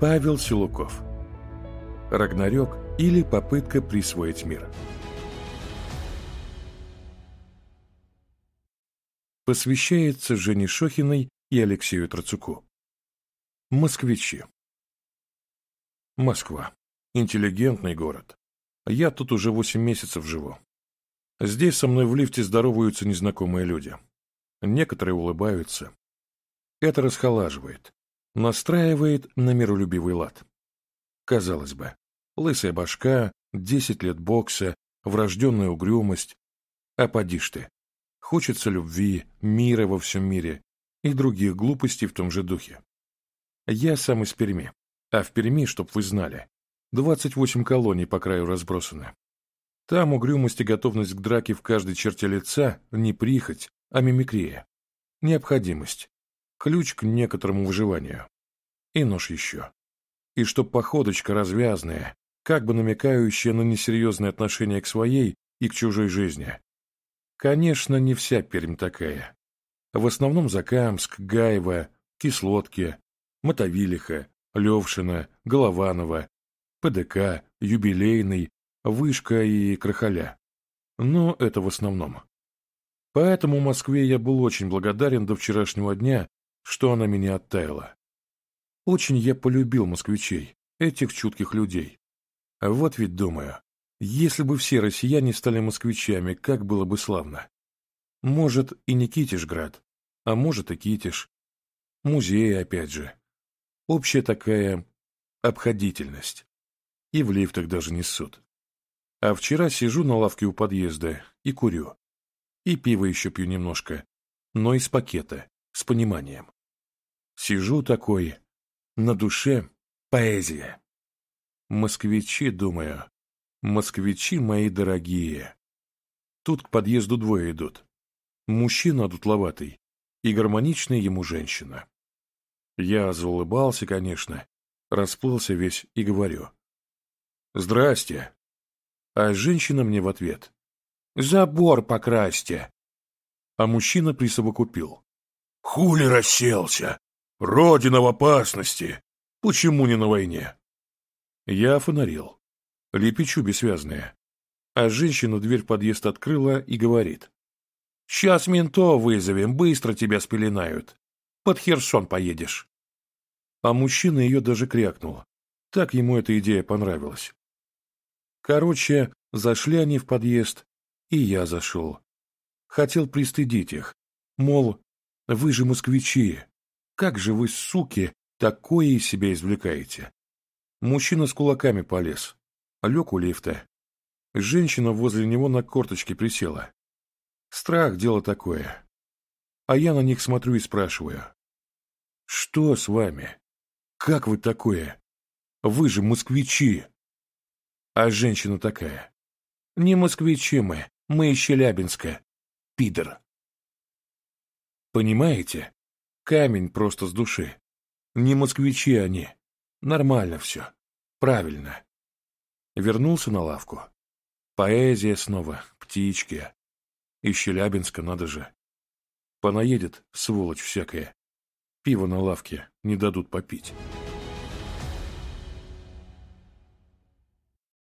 Павел Силуков. Рагнарёк или попытка присвоить мир. Посвящается Жене Шохиной и Алексею Троцуку. Москвичи. Москва. Интеллигентный город. Я тут уже восемь месяцев живу. Здесь со мной в лифте здороваются незнакомые люди. Некоторые улыбаются. Это расхолаживает настраивает на миролюбивый лад. Казалось бы, лысая башка, 10 лет бокса, врожденная угрюмость. А поди ж ты. Хочется любви, мира во всем мире и других глупостей в том же духе. Я сам из Перми. А в Перми, чтоб вы знали, 28 колоний по краю разбросаны. Там угрюмость и готовность к драке в каждой черте лица не прихоть, а мимикрия. Необходимость, ключ к некоторому выживанию. И нож еще. И что походочка развязная, как бы намекающая на несерьезное отношение к своей и к чужой жизни. Конечно, не вся Пермь такая. В основном Закамск, Гаево, Кислотки, Мотовилиха, Левшина, Голованова, ПДК, Юбилейный, Вышка и Крахаля. Но это в основном. Поэтому в Москве я был очень благодарен до вчерашнего дня, что она меня оттаяла. Очень я полюбил москвичей, этих чутких людей. вот ведь думаю, если бы все россияне стали москвичами, как было бы славно. Может, и не Китишград, а может и Китиш. Музеи, опять же. Общая такая обходительность. И в лифтах даже несут. А вчера сижу на лавке у подъезда и курю. И пиво еще пью немножко, но из пакета с пониманием. Сижу такой, на душе поэзия. Москвичи, думаю, москвичи мои дорогие. Тут к подъезду двое идут. Мужчина дутловатый и гармоничная ему женщина. Я заулыбался, конечно, расплылся весь и говорю. «Здрасте!» А женщина мне в ответ. «Забор покрасьте!» А мужчина присовокупил. Хули расселся? Родина в опасности. Почему не на войне? Я фонарил. Лепечу бессвязные. А женщина дверь в подъезд открыла и говорит. «Сейчас ментов вызовем, быстро тебя спеленают. Под Херсон поедешь». А мужчина ее даже крякнул. Так ему эта идея понравилась. Короче, зашли они в подъезд, и я зашел. Хотел пристыдить их, мол, вы же москвичи! Как же вы, суки, такое из себя извлекаете? Мужчина с кулаками полез. Лег у лифта. Женщина возле него на корточке присела. Страх — дело такое. А я на них смотрю и спрашиваю. Что с вами? Как вы такое? Вы же москвичи! А женщина такая. Не москвичи мы, мы из Челябинска. Пидор. Понимаете? Камень просто с души. Не москвичи они. Нормально все. Правильно. Вернулся на лавку. Поэзия снова, птички. Из Челябинска надо же. Понаедет, сволочь всякая. Пиво на лавке не дадут попить.